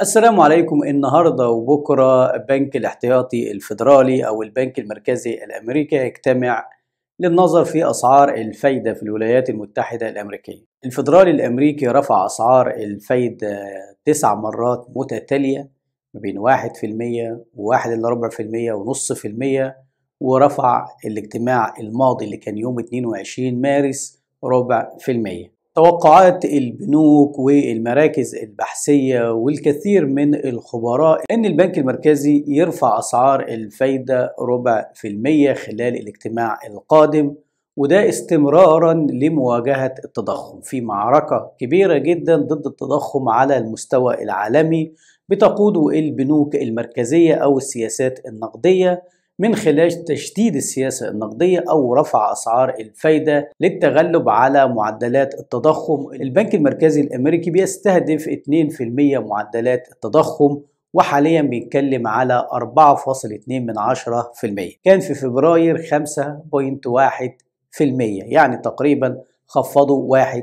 السلام عليكم النهارده وبكره بنك الاحتياطي الفدرالي او البنك المركزي الامريكي يجتمع للنظر في اسعار الفايده في الولايات المتحده الامريكيه. الفدرالي الامريكي رفع اسعار الفايده تسع مرات متتاليه ما بين 1% و1.4% ونص في المية ورفع الاجتماع الماضي اللي كان يوم 22 مارس ربع في المية توقعات البنوك والمراكز البحثية والكثير من الخبراء أن البنك المركزي يرفع أسعار الفايدة ربع في المية خلال الاجتماع القادم وده استمرارا لمواجهة التضخم في معركة كبيرة جدا ضد التضخم على المستوى العالمي بتقوده البنوك المركزية أو السياسات النقدية من خلال تشديد السياسة النقدية أو رفع أسعار الفايدة للتغلب على معدلات التضخم البنك المركزي الأمريكي بيستهدف 2% معدلات التضخم وحاليا بيتكلم على 4.2 من عشرة في المية كان في فبراير 5.1 يعني تقريبا خفضوا 1%.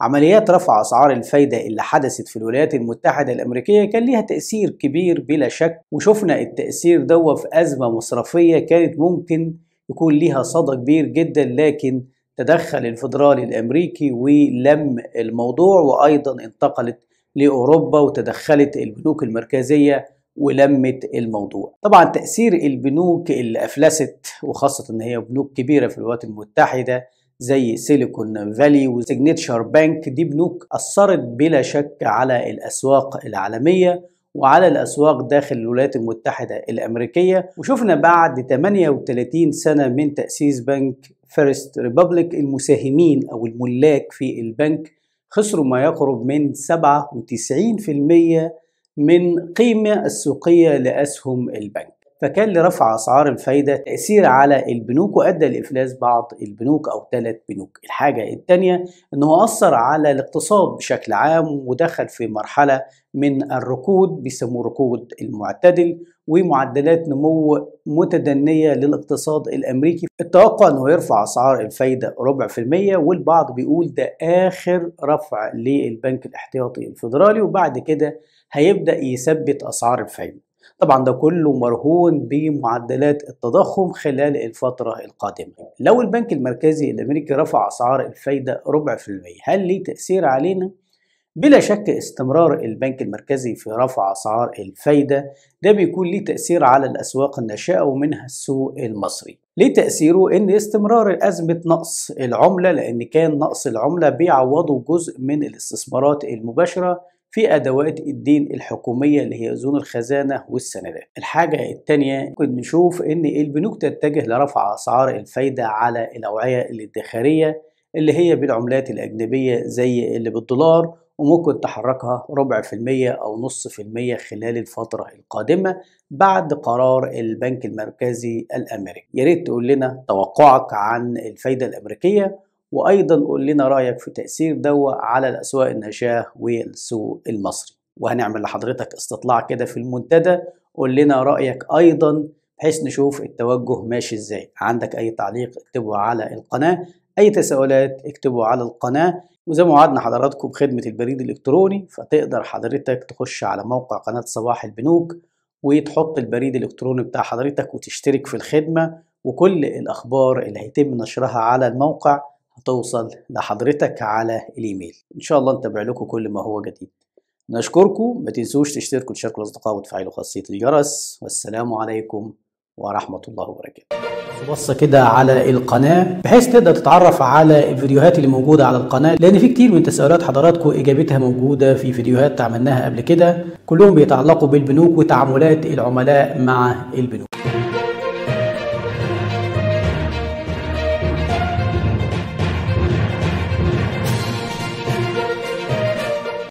عمليات رفع أسعار الفايدة اللي حدثت في الولايات المتحدة الأمريكية كان ليها تأثير كبير بلا شك وشفنا التأثير ده في أزمة مصرفية كانت ممكن يكون ليها صدى كبير جدا لكن تدخل الفدرالي الأمريكي ولم الموضوع وأيضا انتقلت لأوروبا وتدخلت البنوك المركزية ولمت الموضوع طبعا تأثير البنوك اللي أفلست وخاصة أن هي بنوك كبيرة في الولايات المتحدة زي سيليكون فالي وسيجنتشر بانك دي بنوك أثرت بلا شك على الأسواق العالمية وعلى الأسواق داخل الولايات المتحدة الأمريكية وشفنا بعد 38 سنة من تأسيس بنك فيرست ريبابليك المساهمين أو الملاك في البنك خسروا ما يقرب من 97% من قيمة السوقية لأسهم البنك فكان لرفع أسعار الفايدة تأثير على البنوك وأدى لإفلاس بعض البنوك أو ثلاث بنوك الحاجة الثانية أنه أثر على الاقتصاد بشكل عام ودخل في مرحلة من الركود بيسموه ركود المعتدل ومعدلات نمو متدنية للاقتصاد الأمريكي التوقع أنه يرفع أسعار الفايدة ربع في المية والبعض بيقول ده آخر رفع للبنك الاحتياطي الفيدرالي وبعد كده هيبدأ يثبت أسعار الفايدة طبعا ده كله مرهون بمعدلات التضخم خلال الفترة القادمة لو البنك المركزي الأمريكي رفع أسعار الفايدة ربع في المية هل ليه تأثير علينا؟ بلا شك استمرار البنك المركزي في رفع أسعار الفايدة ده بيكون ليه تأثير على الأسواق الناشئة ومنها السوق المصري ليه تأثيره إن استمرار أزمة نقص العملة لأن كان نقص العملة بيعوضه جزء من الاستثمارات المباشرة في ادوات الدين الحكوميه اللي هي اذون الخزانه والسندات. الحاجه الثانيه ممكن نشوف ان البنوك تتجه لرفع اسعار الفايده على الاوعيه الادخاريه اللي هي بالعملات الاجنبيه زي اللي بالدولار وممكن تحركها ربع في المية أو نص في المية خلال الفترة القادمة بعد قرار البنك المركزي الأمريكي يا ريت تقول لنا توقعك عن الفايدة الأمريكية وايضا قول لنا رايك في تاثير دوا على الاسواق الناشئه والسوق المصري وهنعمل لحضرتك استطلاع كده في المنتدى قول لنا رايك ايضا بحيث نشوف التوجه ماشي ازاي عندك اي تعليق اكتبه على القناه اي تساؤلات اكتبه على القناه وزي ما وعدنا حضراتكم بخدمه البريد الالكتروني فتقدر حضرتك تخش على موقع قناه صباح البنوك وتحط البريد الالكتروني بتاع حضرتك وتشترك في الخدمه وكل الاخبار اللي هيتم نشرها على الموقع هتوصل لحضرتك على الايميل ان شاء الله نتابع لكم كل ما هو جديد نشكركم ما تنسوش تشتركوا وتشاركوا الاصدقاء وتفعلوا خاصيه الجرس والسلام عليكم ورحمه الله وبركاته بص كده على القناة بحيث تقدر تتعرف على الفيديوهات اللي موجودة على القناة لأن في كتير من تساؤلات حضراتكم إجابتها موجودة في فيديوهات عملناها قبل كده كلهم بيتعلقوا بالبنوك وتعاملات العملاء مع البنوك